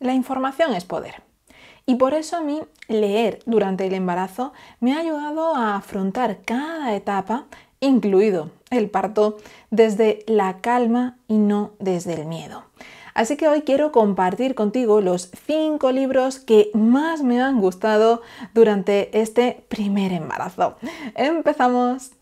La información es poder. Y por eso a mí leer durante el embarazo me ha ayudado a afrontar cada etapa, incluido el parto, desde la calma y no desde el miedo. Así que hoy quiero compartir contigo los cinco libros que más me han gustado durante este primer embarazo. ¡Empezamos!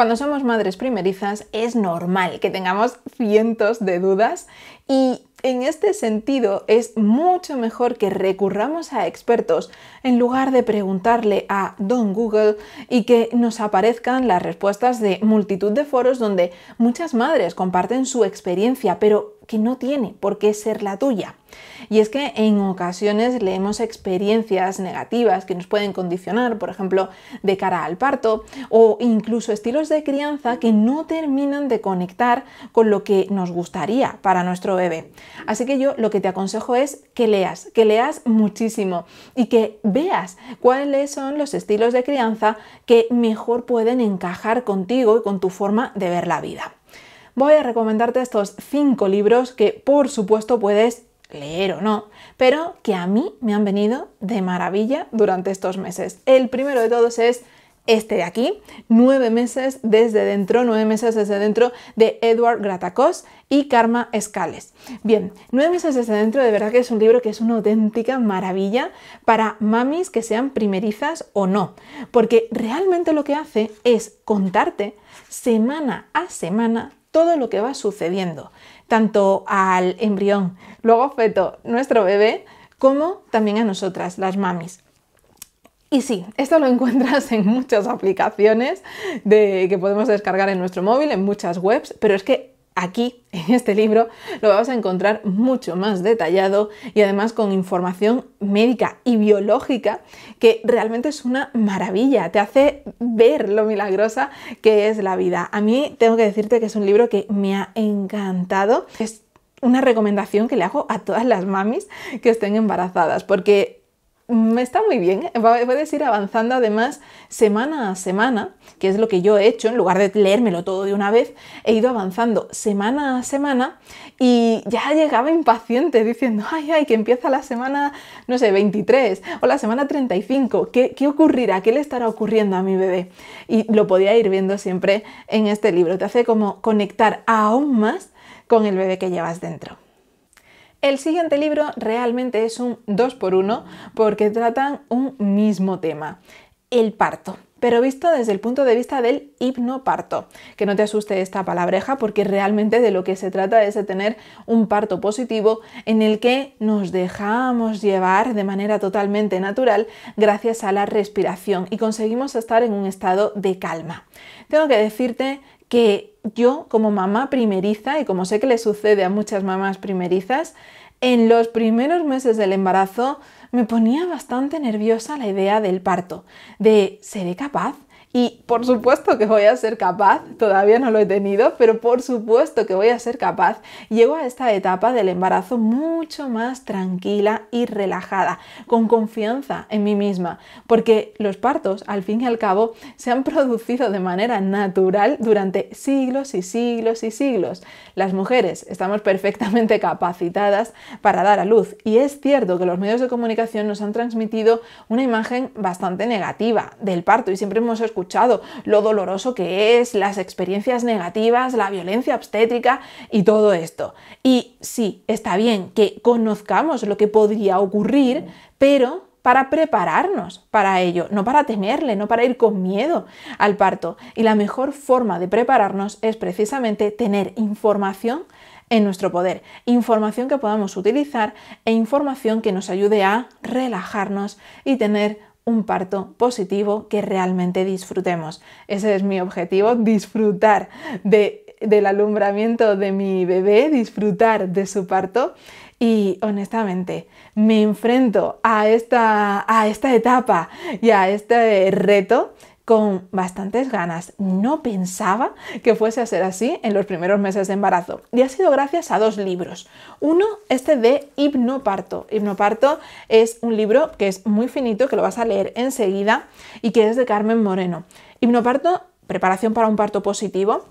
Cuando somos madres primerizas es normal que tengamos cientos de dudas y en este sentido es mucho mejor que recurramos a expertos en lugar de preguntarle a Don Google y que nos aparezcan las respuestas de multitud de foros donde muchas madres comparten su experiencia, pero que no tiene por qué ser la tuya. Y es que en ocasiones leemos experiencias negativas que nos pueden condicionar, por ejemplo, de cara al parto o incluso estilos de crianza que no terminan de conectar con lo que nos gustaría para nuestro bebé. Así que yo lo que te aconsejo es que leas, que leas muchísimo y que veas cuáles son los estilos de crianza que mejor pueden encajar contigo y con tu forma de ver la vida voy a recomendarte estos cinco libros que por supuesto puedes leer o no, pero que a mí me han venido de maravilla durante estos meses. El primero de todos es este de aquí, nueve meses desde dentro, nueve meses desde dentro de Edward Gratacos y Karma Escales. Bien, nueve meses desde dentro de verdad que es un libro que es una auténtica maravilla para mamis que sean primerizas o no, porque realmente lo que hace es contarte semana a semana todo lo que va sucediendo, tanto al embrión, luego feto, nuestro bebé, como también a nosotras, las mamis. Y sí, esto lo encuentras en muchas aplicaciones de, que podemos descargar en nuestro móvil, en muchas webs, pero es que aquí, en este libro, lo vamos a encontrar mucho más detallado y además con información médica y biológica que realmente es una maravilla, te hace ver lo milagrosa que es la vida. A mí tengo que decirte que es un libro que me ha encantado. Es una recomendación que le hago a todas las mamis que estén embarazadas, porque me mm, está muy bien, puedes ¿eh? ir avanzando además semana a semana, que es lo que yo he hecho, en lugar de leérmelo todo de una vez, he ido avanzando semana a semana y ya llegaba impaciente diciendo, ay, ay, que empieza la semana, no sé, 23 o la semana 35, ¿qué, qué ocurrirá? ¿Qué le estará ocurriendo a mi bebé? Y lo podía ir viendo siempre en este libro, te hace como conectar aún más con el bebé que llevas dentro. El siguiente libro realmente es un 2 por 1 porque tratan un mismo tema, el parto pero visto desde el punto de vista del hipnoparto. Que no te asuste esta palabreja porque realmente de lo que se trata es de tener un parto positivo en el que nos dejamos llevar de manera totalmente natural gracias a la respiración y conseguimos estar en un estado de calma. Tengo que decirte que yo como mamá primeriza, y como sé que le sucede a muchas mamás primerizas, en los primeros meses del embarazo me ponía bastante nerviosa la idea del parto, de ¿seré capaz? Y por supuesto que voy a ser capaz, todavía no lo he tenido, pero por supuesto que voy a ser capaz. Llego a esta etapa del embarazo mucho más tranquila y relajada, con confianza en mí misma, porque los partos, al fin y al cabo, se han producido de manera natural durante siglos y siglos y siglos. Las mujeres estamos perfectamente capacitadas para dar a luz y es cierto que los medios de comunicación nos han transmitido una imagen bastante negativa del parto y siempre hemos escuchado escuchado, lo doloroso que es, las experiencias negativas, la violencia obstétrica y todo esto. Y sí, está bien que conozcamos lo que podría ocurrir, pero para prepararnos para ello, no para temerle, no para ir con miedo al parto. Y la mejor forma de prepararnos es precisamente tener información en nuestro poder, información que podamos utilizar e información que nos ayude a relajarnos y tener un parto positivo que realmente disfrutemos. Ese es mi objetivo, disfrutar de, del alumbramiento de mi bebé, disfrutar de su parto. Y honestamente, me enfrento a esta, a esta etapa y a este reto con bastantes ganas. No pensaba que fuese a ser así en los primeros meses de embarazo. Y ha sido gracias a dos libros. Uno, este de Hipnoparto. Hipnoparto es un libro que es muy finito, que lo vas a leer enseguida y que es de Carmen Moreno. Hipnoparto, preparación para un parto positivo,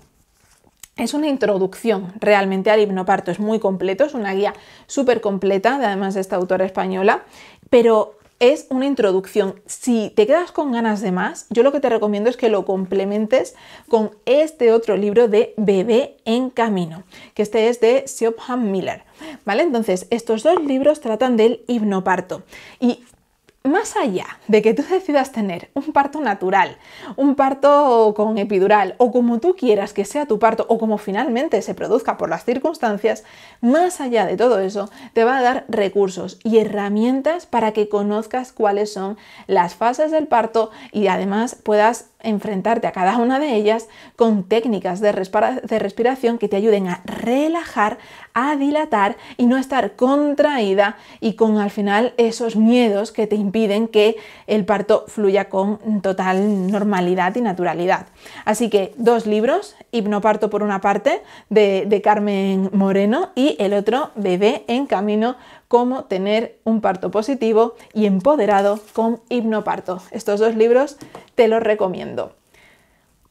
es una introducción realmente al hipnoparto, es muy completo, es una guía súper completa, además de esta autora española, pero es una introducción. Si te quedas con ganas de más, yo lo que te recomiendo es que lo complementes con este otro libro de Bebé en Camino, que este es de Siobhan Miller. ¿Vale? Entonces, estos dos libros tratan del hipnoparto y más allá de que tú decidas tener un parto natural, un parto con epidural o como tú quieras que sea tu parto o como finalmente se produzca por las circunstancias, más allá de todo eso, te va a dar recursos y herramientas para que conozcas cuáles son las fases del parto y además puedas enfrentarte a cada una de ellas con técnicas de, respiración que te ayuden a relajar, a dilatar y no estar contraída y con al final esos miedos que te impiden que el parto fluya con total normalidad y naturalidad. Así que dos libros, Hipnoparto por una parte de Carmen Moreno y el otro Bebé en Camino Cómo tener un parto positivo y Empoderado con hipnoparto. Estos dos libros te los recomiendo.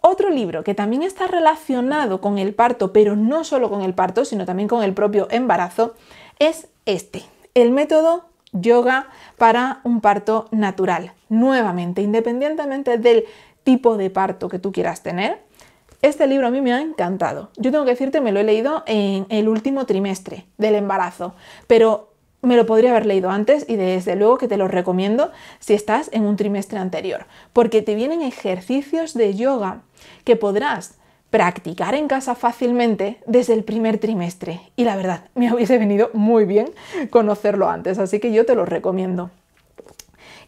Otro libro que también está relacionado con el parto, pero no solo con el parto, sino también con el propio embarazo, es este, el método yoga para un parto natural. Nuevamente, independientemente del tipo de parto que tú quieras tener, este libro a mí me ha encantado. Yo tengo que decirte, me lo he leído en el último trimestre del embarazo, pero me lo podría haber leído antes y desde luego que te lo recomiendo si estás en un trimestre anterior, porque te vienen ejercicios de yoga que podrás practicar en casa fácilmente desde el primer trimestre. Y la verdad, me hubiese venido muy bien conocerlo antes, así que yo te lo recomiendo.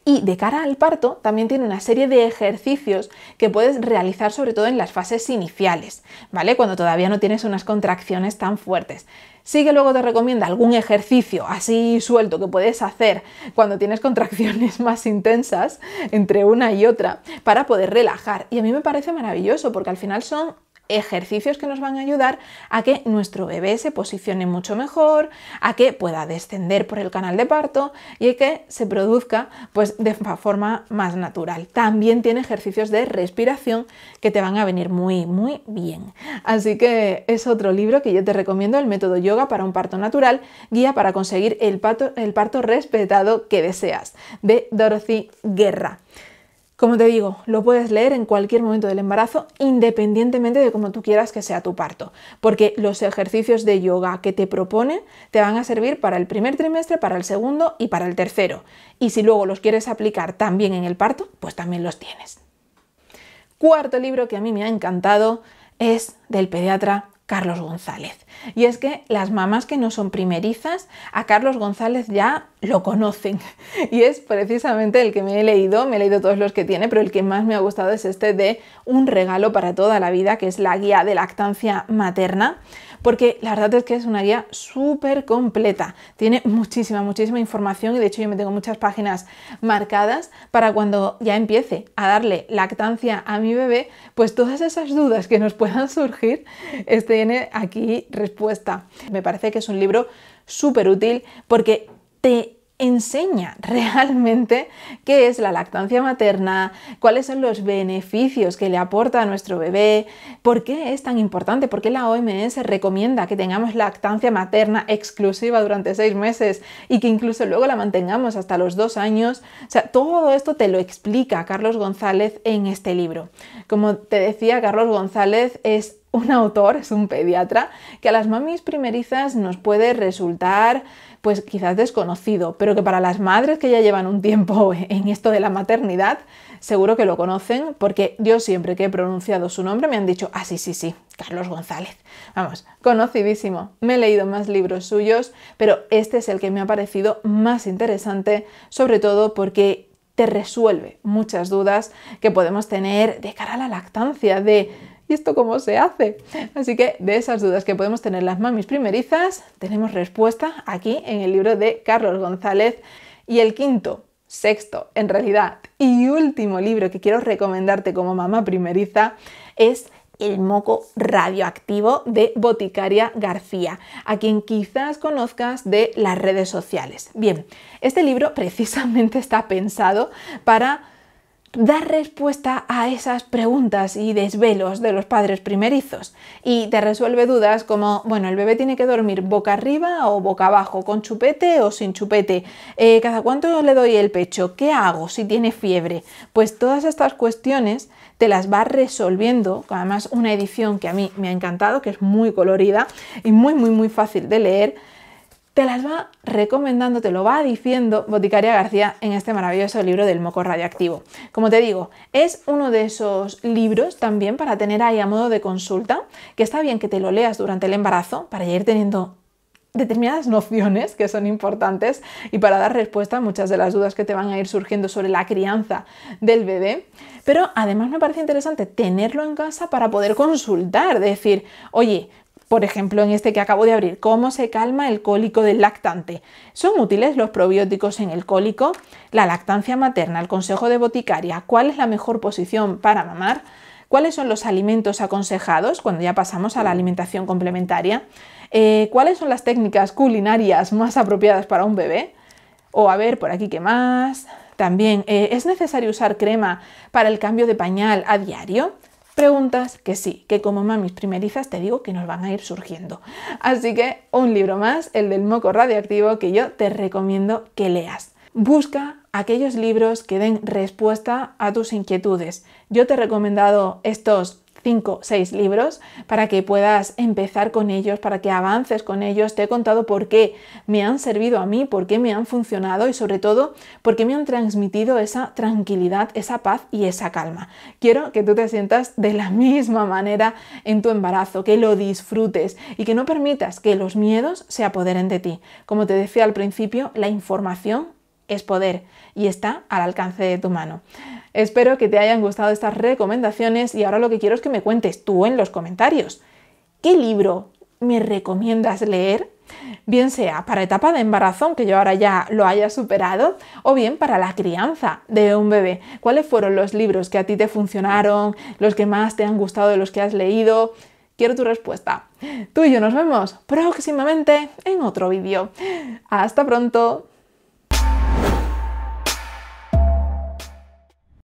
Y de cara al parto también tiene una serie de ejercicios que puedes realizar sobre todo en las fases iniciales, ¿vale? Cuando todavía no tienes unas contracciones tan fuertes. Sí que luego te recomienda algún ejercicio así suelto que puedes hacer cuando tienes contracciones más intensas entre una y otra para poder relajar. Y a mí me parece maravilloso porque al final son ejercicios que nos van a ayudar a que nuestro bebé se posicione mucho mejor, a que pueda descender por el canal de parto y a que se produzca pues de forma más natural. También tiene ejercicios de respiración que te van a venir muy muy bien. Así que es otro libro que yo te recomiendo, el método yoga para un parto natural, guía para conseguir el parto, el parto respetado que deseas, de Dorothy Guerra. Como te digo, lo puedes leer en cualquier momento del embarazo, independientemente de cómo tú quieras que sea tu parto, porque los ejercicios de yoga que te propone te van a servir para el primer trimestre, para el segundo y para el tercero. Y si luego los quieres aplicar también en el parto, pues también los tienes. Cuarto libro que a mí me ha encantado es del pediatra Carlos González. Y es que las mamás que no son primerizas, a Carlos González ya lo conocen. Y es precisamente el que me he leído, me he leído todos los que tiene, pero el que más me ha gustado es este de Un regalo para toda la vida, que es la guía de lactancia materna porque la verdad es que es una guía súper completa. Tiene muchísima, muchísima información y de hecho yo me tengo muchas páginas marcadas para cuando ya empiece a darle lactancia a mi bebé, pues todas esas dudas que nos puedan surgir, estén tiene aquí respuesta. Me parece que es un libro súper útil porque te enseña realmente qué es la lactancia materna, cuáles son los beneficios que le aporta a nuestro bebé, por qué es tan importante, por qué la OMS recomienda que tengamos lactancia materna exclusiva durante seis meses y que incluso luego la mantengamos hasta los dos años. O sea, todo esto te lo explica Carlos González en este libro. Como te decía, Carlos González es un autor, es un pediatra, que a las mamis primerizas nos puede resultar pues quizás desconocido, pero que para las madres que ya llevan un tiempo en esto de la maternidad, seguro que lo conocen, porque yo siempre que he pronunciado su nombre me han dicho, ah, sí, sí, sí, Carlos González. Vamos, conocidísimo. Me he leído más libros suyos, pero este es el que me ha parecido más interesante, sobre todo porque te resuelve muchas dudas que podemos tener de cara a la lactancia, de esto cómo se hace? Así que de esas dudas que podemos tener las mamis primerizas, tenemos respuesta aquí en el libro de Carlos González. Y el quinto, sexto, en realidad, y último libro que quiero recomendarte como mamá primeriza es el moco radioactivo de Boticaria García, a quien quizás conozcas de las redes sociales. Bien, este libro precisamente está pensado para da respuesta a esas preguntas y desvelos de los padres primerizos y te resuelve dudas como, bueno, el bebé tiene que dormir boca arriba o boca abajo, con chupete o sin chupete, eh, cada cuánto le doy el pecho, qué hago si tiene fiebre, pues todas estas cuestiones te las va resolviendo, además una edición que a mí me ha encantado, que es muy colorida y muy muy muy fácil de leer, te las va recomendando, te lo va diciendo Boticaria García en este maravilloso libro del moco radiactivo. Como te digo, es uno de esos libros también para tener ahí a modo de consulta, que está bien que te lo leas durante el embarazo para ir teniendo determinadas nociones que son importantes y para dar respuesta a muchas de las dudas que te van a ir surgiendo sobre la crianza del bebé. Pero además me parece interesante tenerlo en casa para poder consultar, decir, oye, por ejemplo en este que acabo de abrir, cómo se calma el cólico del lactante. ¿Son útiles los probióticos en el cólico? La lactancia materna, el consejo de boticaria, cuál es la mejor posición para mamar, cuáles son los alimentos aconsejados cuando ya pasamos a la alimentación complementaria, eh, cuáles son las técnicas culinarias más apropiadas para un bebé, o a ver por aquí qué más. También, eh, ¿es necesario usar crema para el cambio de pañal a diario? preguntas que sí, que como mamis primerizas te digo que nos van a ir surgiendo. Así que un libro más, el del moco radiactivo, que yo te recomiendo que leas. Busca aquellos libros que den respuesta a tus inquietudes. Yo te he recomendado estos 5, 6 libros para que puedas empezar con ellos, para que avances con ellos. Te he contado por qué me han servido a mí, por qué me han funcionado y sobre todo por qué me han transmitido esa tranquilidad, esa paz y esa calma. Quiero que tú te sientas de la misma manera en tu embarazo, que lo disfrutes y que no permitas que los miedos se apoderen de ti. Como te decía al principio, la información es poder y está al alcance de tu mano. Espero que te hayan gustado estas recomendaciones y ahora lo que quiero es que me cuentes tú en los comentarios qué libro me recomiendas leer, bien sea para etapa de embarazón, que yo ahora ya lo haya superado, o bien para la crianza de un bebé. ¿Cuáles fueron los libros que a ti te funcionaron, los que más te han gustado de los que has leído? Quiero tu respuesta. Tú y yo nos vemos próximamente en otro vídeo. Hasta pronto.